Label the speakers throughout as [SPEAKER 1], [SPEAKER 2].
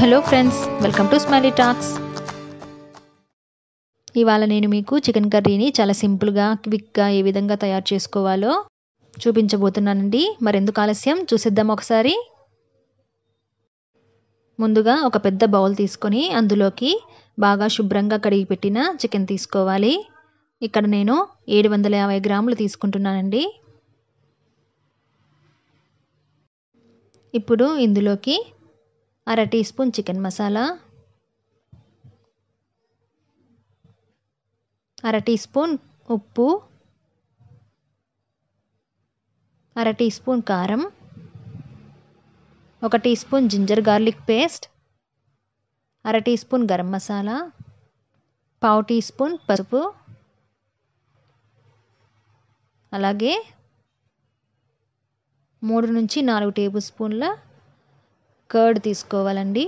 [SPEAKER 1] hello friends welcome to smiley talks ఇవాళ నేను మీకు చికెన్ కర్రీని చాలా సింపుల్గా క్విక్గా ఏ విధంగా తయారు చేసుకోవాలో చూపించబోతున్నానండి మరెందుకు ఆలస్యం చూసిద్దాం ఒకసారి ముందుగా ఒక పెద్ద బౌల్ తీసుకొని అందులోకి బాగా శుభ్రంగా కడిగి పెట్టిన చికెన్ తీసుకోవాలి ఇక్కడ నేను ఏడు వందల యాభై గ్రాములు తీసుకుంటున్నానండి ఇప్పుడు ఇందులోకి అర టీ స్పూన్ చికెన్ మసాలా అర టీ స్పూన్ ఉప్పు అర టీ స్పూన్ కారం ఒక teaspoon ginger garlic paste అర టీ స్పూన్ గరం మసాలా పావు టీ స్పూన్ పసుపు అలాగే మూడు నుంచి నాలుగు టేబుల్ స్పూన్ల కర్డ్ తీసుకోవాలండి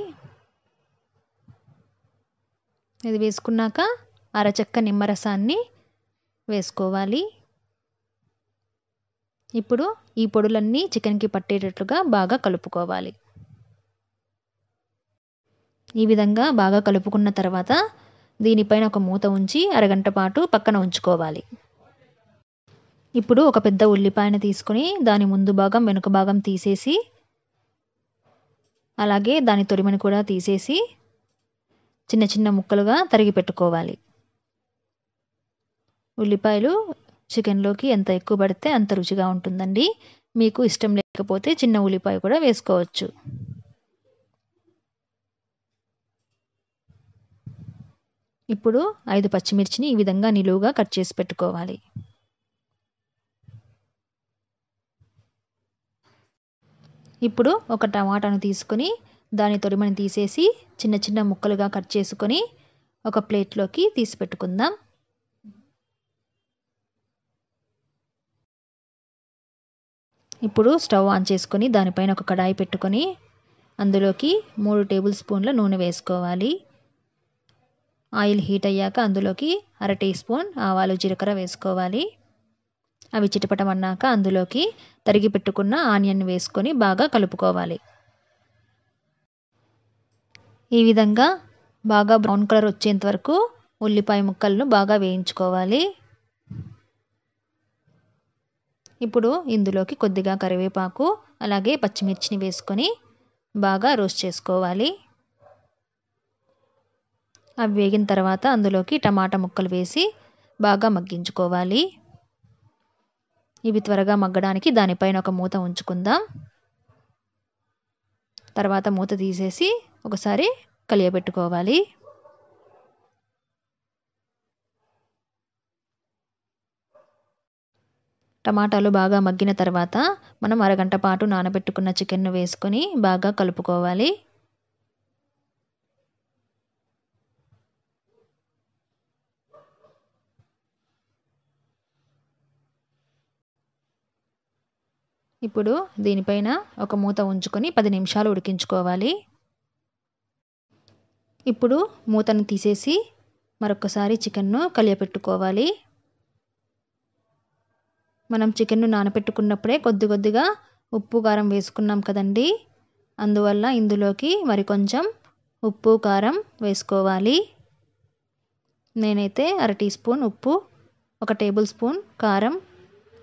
[SPEAKER 1] ఇది వేసుకున్నాక అరచక్క నిమ్మరసాన్ని వేసుకోవాలి ఇప్పుడు ఈ పొడులన్నీ చికెన్కి పట్టేటట్లుగా బాగా కలుపుకోవాలి ఈ విధంగా బాగా కలుపుకున్న తర్వాత దీనిపైన ఒక మూత ఉంచి అరగంట పాటు పక్కన ఉంచుకోవాలి ఇప్పుడు ఒక పెద్ద ఉల్లిపాయను తీసుకొని దాని ముందు భాగం వెనుక భాగం తీసేసి అలాగే దాని తొడిమని కూడా తీసేసి చిన్న చిన్న ముక్కలుగా తరిగి పెట్టుకోవాలి ఉల్లిపాయలు చికెన్లోకి ఎంత ఎక్కువ పడితే అంత రుచిగా ఉంటుందండి మీకు ఇష్టం లేకపోతే చిన్న ఉల్లిపాయ కూడా వేసుకోవచ్చు ఇప్పుడు ఐదు పచ్చిమిర్చిని ఈ విధంగా నిలువుగా కట్ చేసి పెట్టుకోవాలి ఇప్పుడు ఒక టమాటాను తీసుకుని దాని తొడిమని తీసేసి చిన్న చిన్న ముక్కలుగా కట్ చేసుకొని ఒక ప్లేట్లోకి తీసి పెట్టుకుందాం ఇప్పుడు స్టవ్ ఆన్ చేసుకొని దానిపైన ఒక కడాయి పెట్టుకొని అందులోకి మూడు టేబుల్ స్పూన్ల నూనె వేసుకోవాలి ఆయిల్ హీట్ అయ్యాక అందులోకి అర టీ స్పూన్ ఆవాలు జీలకర్ర వేసుకోవాలి అవి చిటపటమన్నాక అందులోకి తరిగి పెట్టుకున్న ఆనియన్ వేసుకొని బాగా కలుపుకోవాలి ఈ విధంగా బాగా బ్రౌన్ కలర్ వచ్చేంత వరకు ఉల్లిపాయ ముక్కలను బాగా వేయించుకోవాలి ఇప్పుడు ఇందులోకి కొద్దిగా కరివేపాకు అలాగే పచ్చిమిర్చిని వేసుకొని బాగా రోస్ట్ చేసుకోవాలి అవి వేగిన తర్వాత అందులోకి టమాటా ముక్కలు వేసి బాగా మగ్గించుకోవాలి ఇవి త్వరగా మగ్గడానికి దానిపైన ఒక మూత ఉంచుకుందాం తర్వాత మూత తీసేసి ఒకసారి కలియబెట్టుకోవాలి టమాటాలు బాగా మగ్గిన తర్వాత మనం అరగంట పాటు నానబెట్టుకున్న చికెన్ను వేసుకొని బాగా కలుపుకోవాలి ఇప్పుడు దీనిపైన ఒక మూత ఉంచుకొని పది నిమిషాలు ఉడికించుకోవాలి ఇప్పుడు మూతను తీసేసి మరొకసారి చికెన్ను కలియపెట్టుకోవాలి మనం చికెన్ను నానపెట్టుకున్నప్పుడే కొద్ది కొద్దిగా ఉప్పు కారం వేసుకున్నాం కదండి అందువల్ల ఇందులోకి మరి కొంచెం ఉప్పు కారం వేసుకోవాలి నేనైతే అర టీ స్పూన్ ఉప్పు ఒక టేబుల్ స్పూన్ కారం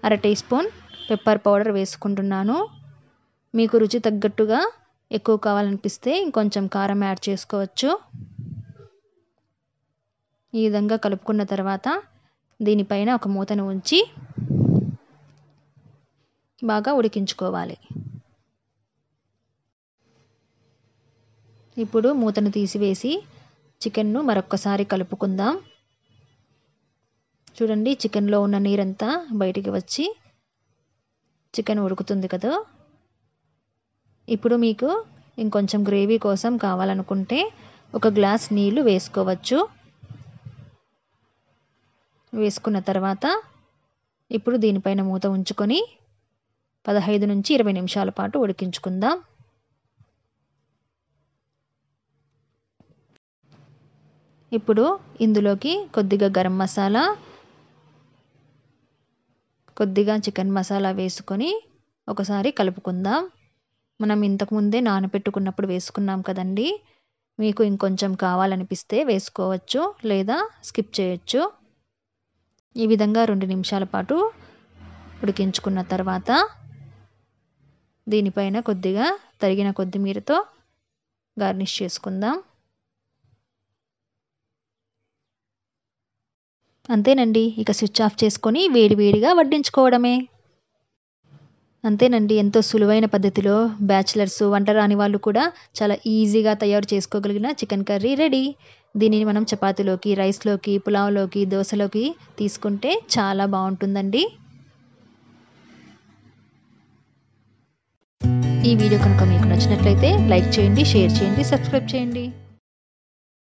[SPEAKER 1] అర టీ స్పూన్ పెప్పర్ పౌడర్ వేసుకుంటున్నాను మీకు రుచి తగ్గట్టుగా ఎక్కువ కావాలనిపిస్తే ఇంకొంచెం కారం యాడ్ చేసుకోవచ్చు ఈ విధంగా కలుపుకున్న తర్వాత దీనిపైన ఒక మూతను ఉంచి బాగా ఉడికించుకోవాలి ఇప్పుడు మూతను తీసివేసి చికెన్ను మరొక్కసారి కలుపుకుందాం చూడండి చికెన్లో ఉన్న నీరంతా బయటికి వచ్చి చికెన్ ఉడుకుతుంది కదా ఇప్పుడు మీకు ఇంకొంచెం గ్రేవీ కోసం కావాలనుకుంటే ఒక గ్లాస్ నీళ్లు వేసుకోవచ్చు వేసుకున్న తర్వాత ఇప్పుడు దీనిపైన మూత ఉంచుకొని పదహైదు నుంచి ఇరవై నిమిషాల పాటు ఉడికించుకుందాం ఇప్పుడు ఇందులోకి కొద్దిగా గరం మసాలా కొద్దిగా చికెన్ మసాలా వేసుకొని ఒకసారి కలుపుకుందాం మనం ఇంతకుముందే నానబెట్టుకున్నప్పుడు వేసుకున్నాం కదండి మీకు ఇంకొంచెం కావాలనిపిస్తే వేసుకోవచ్చు లేదా స్కిప్ చేయొచ్చు ఈ విధంగా రెండు నిమిషాల పాటు ఉడికించుకున్న తర్వాత దీనిపైన కొద్దిగా తరిగిన కొద్దిమీరతో గార్నిష్ చేసుకుందాం అంతేనండి ఇక స్విచ్ ఆఫ్ చేసుకొని వేడివేడిగా వడ్డించుకోవడమే అంతేనండి ఎంతో సులువైన పద్ధతిలో బ్యాచిలర్స్ వంట రాని వాళ్ళు కూడా చాలా ఈజీగా తయారు చేసుకోగలిగిన చికెన్ కర్రీ రెడీ దీనిని మనం చపాతీలోకి రైస్లోకి పులావ్లోకి దోశలోకి తీసుకుంటే చాలా బాగుంటుందండి ఈ వీడియో కనుక మీకు నచ్చినట్లయితే లైక్ చేయండి షేర్ చేయండి సబ్స్క్రైబ్ చేయండి